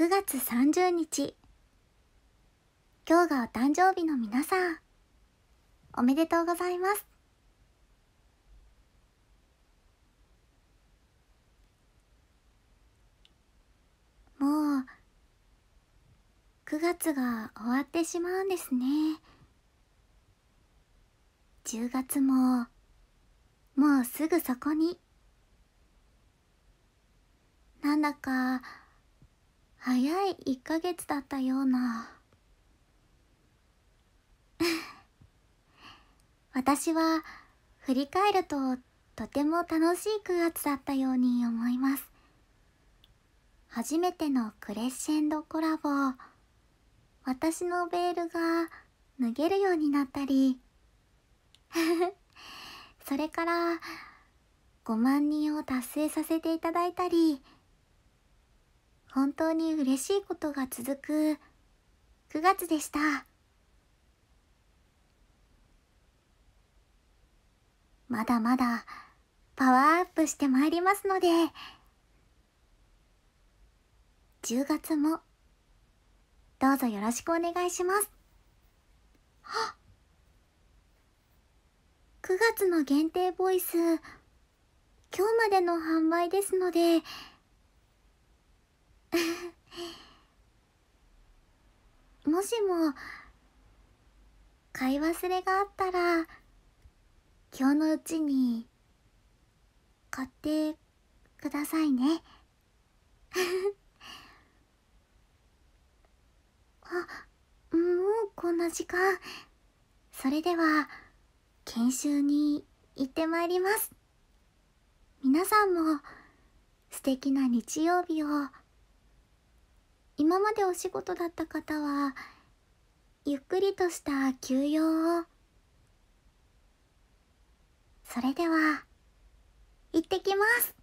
9月30日今日がお誕生日の皆さんおめでとうございますもう9月が終わってしまうんですね10月ももうすぐそこになんだか早い1ヶ月だったような 私は振り返るととても楽しい9月だったように思います初めてのクレッシェンドコラボ私のベールが脱げるようになったり それから5万人を達成させていただいたり本当に嬉しいことが続く9月でしたまだまだパワーアップしてまいりますので10月もどうぞよろしくお願いしますは9月の限定ボイス今日までの販売ですのでもしも買い忘れがあったら今日のうちに買ってくださいね あもうこんな時間それでは研修に行ってまいります皆さんも素敵な日曜日を今までお仕事だった方はゆっくりとした休養をそれでは行ってきます